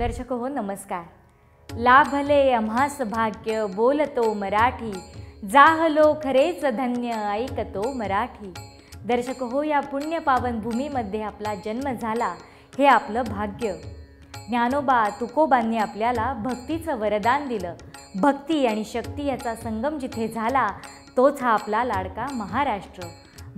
दर्शक हो नमस्कार लाभले अम्हास भाग्य बोलतो मराठी जाहलो खरेच धन्य ऐकतो मराठी दर्शक हो या पुण्य पावन भूमीमध्ये आपला जन्म झाला हे आपलं भाग्य ज्ञानोबा तुकोबांनी आपल्याला भक्तीचं वरदान दिलं भक्ती आणि शक्ती याचा संगम जिथे झाला तोच हा आपला लाडका महाराष्ट्र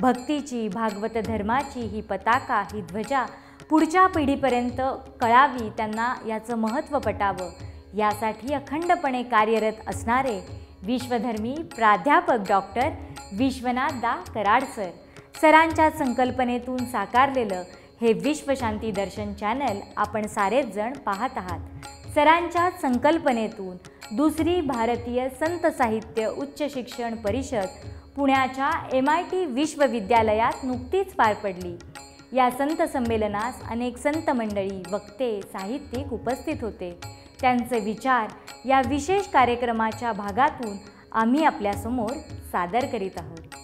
भक्तीची भागवत धर्माची ही पताका ही ध्वजा पुढच्या पिढीपर्यंत कळावी त्यांना याचं महत्त्व पटावं यासाठी अखंडपणे कार्यरत असणारे विश्वधर्मी प्राध्यापक डॉक्टर विश्वनाथ दा कराड सर सरांच्या संकल्पनेतून साकारलेलं हे विश्वशांती दर्शन चॅनल आपण सारेच जण पाहत आहात सरांच्या संकल्पनेतून दुसरी भारतीय संत साहित्य उच्च शिक्षण परिषद पुण्याच्या एम आय टी विश्वविद्यालयात नुकतीच पार पडली या संत संमेलनास अनेक संत मंडळी वक्ते साहित्यिक उपस्थित होते त्यांचे विचार या विशेष कार्यक्रमाच्या भागातून आम्ही आपल्यासमोर सादर करीत आहोत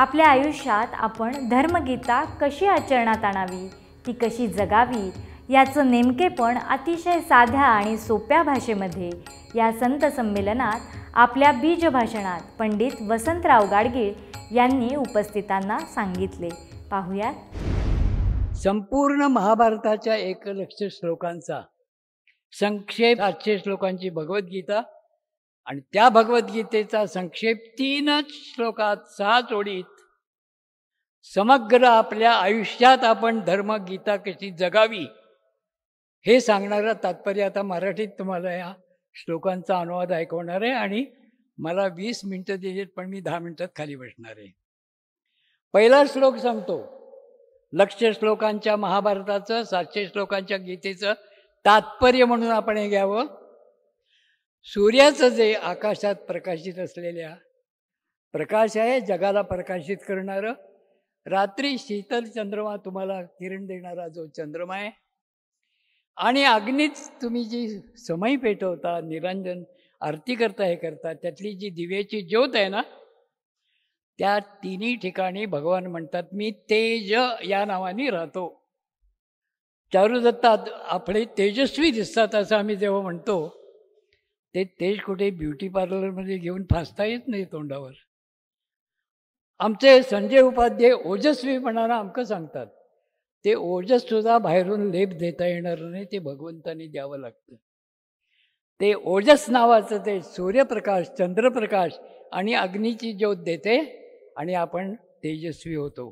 आपल्या आयुष्यात आपण धर्मगीता कशी आचरणात आणावी ती कशी जगावी याचं नेमकेपण अतिशय साध्या आणि सोप्या भाषेमध्ये या संत संमेलनात आपल्या बीजभाषणात पंडित वसंतराव गाडगीळ यांनी उपस्थितांना सांगितले पाहूया संपूर्ण महाभारताच्या एकलक्ष श्लोकांचा संक्षेप आठशे श्लोकांची भगवद्गीता आणि त्या भगवद्गीतेचा संक्षेप तीनच श्लोकात सहा चोडीत समग्र आपल्या आयुष्यात आपण धर्म गीता कशी जगावी हे सांगणारं तात्पर्य आता मराठीत तुम्हाला या श्लोकांचा अनुवाद ऐकवणार आहे आणि मला वीस मिनटं दिलीत पण मी दहा मिनटात खाली बसणार आहे पहिला श्लोक सांगतो लक्ष श्लोकांच्या महाभारताचं सातशे श्लोकांच्या गीतेचं तात्पर्य म्हणून आपण हे घ्यावं सूर्याचं जे आकाशात प्रकाशित असलेल्या प्रकाश आहे जगाला प्रकाशित करणारं रात्री शीतल चंद्रमा तुम्हाला किरण देणारा जो चंद्रमा आहे आणि अग्नीच तुम्ही जी समय पेटवता निरंजन आरती करता हे करता त्यातली जी दिव्याची ज्योत आहे ना त्या तिन्ही ठिकाणी भगवान म्हणतात मी तेज या नावाने राहतो चारुदत्तात आपले तेजस्वी दिसतात असं आम्ही जेव्हा म्हणतो ते तेज कुठे ब्युटी पार्लरमध्ये घेऊन फासता येत नाही तोंडावर आमचे संजय उपाध्याय ओजस्वी म्हणा आमकं सांगतात ते ओजस सुद्धा बाहेरून लेप देता येणार नाही ते भगवंतानी द्यावं लागतं ते ओजस नावाचं ते सूर्यप्रकाश चंद्रप्रकाश आणि अग्नीची ज्योत देते आणि आपण तेजस्वी होतो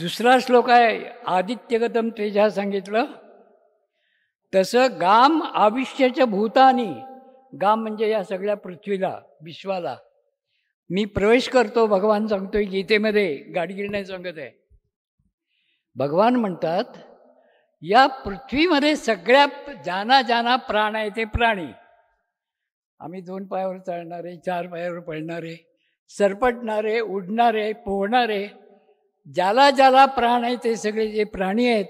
दुसरा श्लोक आहे आदित्यगतम तेजा सांगितलं तसं गाम आविष्याच्या भूतानी गाम म्हणजे या सगळ्या पृथ्वीला विश्वाला मी प्रवेश करतो भगवान सांगतोय गीतेमध्ये गाडगीर नाही सांगत आहे भगवान म्हणतात या पृथ्वीमध्ये सगळ्या जाना जाना प्राण आहे ते प्राणी आम्ही दोन पायावर चालणारे चार पायावर पळणारे सरपटणारे उडणारे पोहणारे ज्याला ज्याला प्राण आहे ते सगळे जे प्राणी आहेत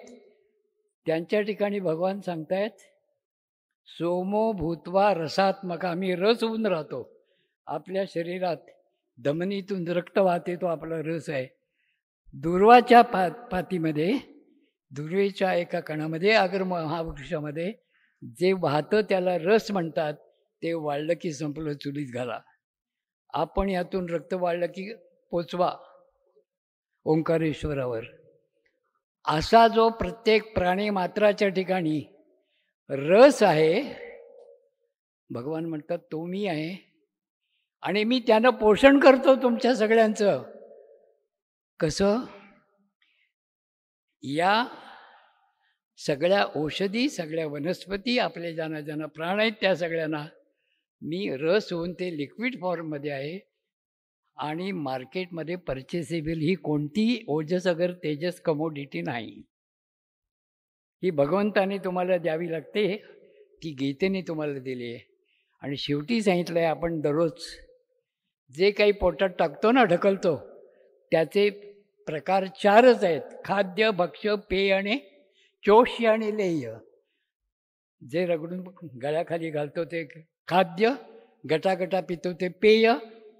त्यांच्या ठिकाणी भगवान सांगतायत सोमो भूतवा रसात्मक आम्ही रस होऊन राहतो आपल्या शरीरात धमनीतून रक्त वाहते तो आपला रस आहे दुर्वाच्या पा पातीमध्ये दुर्वेच्या एका कणामध्ये अगर महावृक्षामध्ये जे वाहतं त्याला रस म्हणतात ते वाढलं की संपलं चुलीत घाला आपण यातून रक्त वाढलं की पोचवा ओंकारेश्वरावर असा जो प्रत्येक प्राणी मात्राच्या ठिकाणी रस आहे भगवान म्हणतात तो मी आहे आणि मी त्यानं पोषण करतो तुमच्या सगळ्यांचं कसं या सगळ्या औषधी सगळ्या वनस्पती आपले ज्यांना ज्यांना प्राण आहेत त्या सगळ्यांना मी रस होऊन ते लिक्विड फॉर्ममध्ये आहे आणि मार्केटमध्ये परचेसेबल ही कोणतीही ओजस अगर तेजस कमोडिटी नाही ही भगवंताने तुम्हाला द्यावी लागते ती गीतेने तुम्हाला दिली आहे आणि शेवटी सांगितलं आहे आपण दररोज जे काही पोटात टाकतो ना ढकलतो त्याचे प्रकार चारच आहेत खाद्य भक्ष पेय आणि चोष्य आणि लेय जे रगडून गळ्याखाली घालतो ते खाद्य गटागटा पितो ते पेय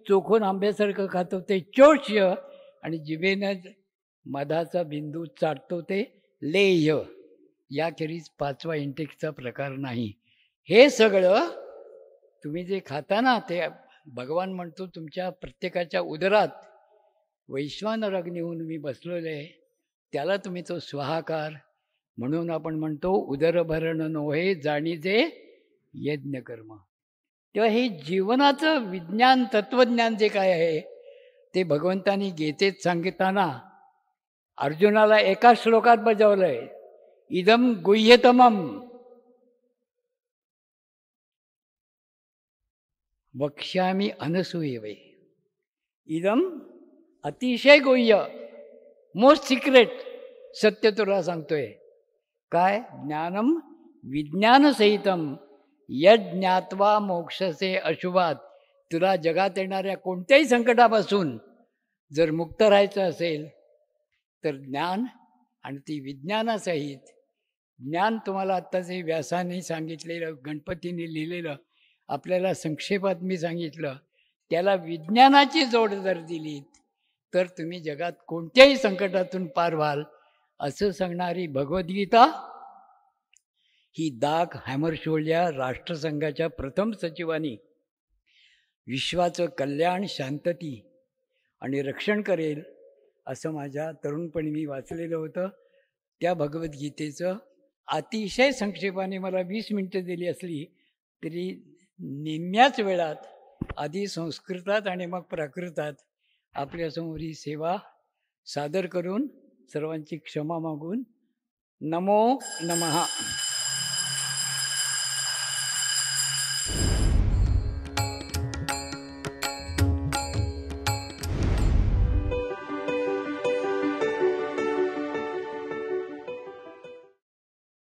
चोखून आंब्यासारखं खातो ते चोष्य आणि जिवेनं मधाचा बिंदू चाटतो ते लेह्य याखेरीज पाचवा इंटेकचा प्रकार नाही हे सगळं तुम्ही जे खाता ना ते भगवान म्हणतो तुमच्या प्रत्येकाच्या उदरात वैश्वानर होऊन मी बसलेलो आहे त्याला तुम्ही तो स्वाहाकार म्हणून आपण म्हणतो उदरभरण नोहे जाणीजे यज्ञकर्म तेव्हा हे जीवनाचं विज्ञान तत्वज्ञान जे काय आहे ते भगवंतानी गीतेत सांगताना अर्जुनाला एका श्लोकात बजावलंय इदम गुह्यतमम वक्ष्यामी अनसूयवे इदम अतिशय गुह्य मोस्ट सिक्रेट सत्य तुला सांगतोय काय ज्ञानम विज्ञानसहितम यज्ञात्वा मोक्षसे अशुभात तुला जगात येणाऱ्या कोणत्याही संकटापासून जर मुक्त राहायचं असेल तर ज्ञान आणि ती विज्ञानासहित ज्ञान तुम्हाला आत्ताचे व्यासाने सांगितलेलं गणपतीने लिहिलेलं आपल्याला संक्षेपात मी सांगितलं त्याला विज्ञानाची जोड जर दिली तर तुम्ही जगात कोणत्याही संकटातून पार व्हाल असं सांगणारी भगवद्गीता ही दाग हॅमरशोल या राष्ट्रसंघाच्या प्रथम सचिवानी विश्वाचं कल्याण शांतती आणि रक्षण करेल असं माझ्या तरुणपणी मी वाचलेलं होतं त्या भगवद्गीतेचं अतिशय संक्षेपाने मला वीस मिनटं दिली असली तरी निम्म्याच वेळात आधी संस्कृतात आणि मग प्राकृतात आपल्यासमोर ही सेवा सादर करून सर्वांची क्षमा मागून नमो नमहा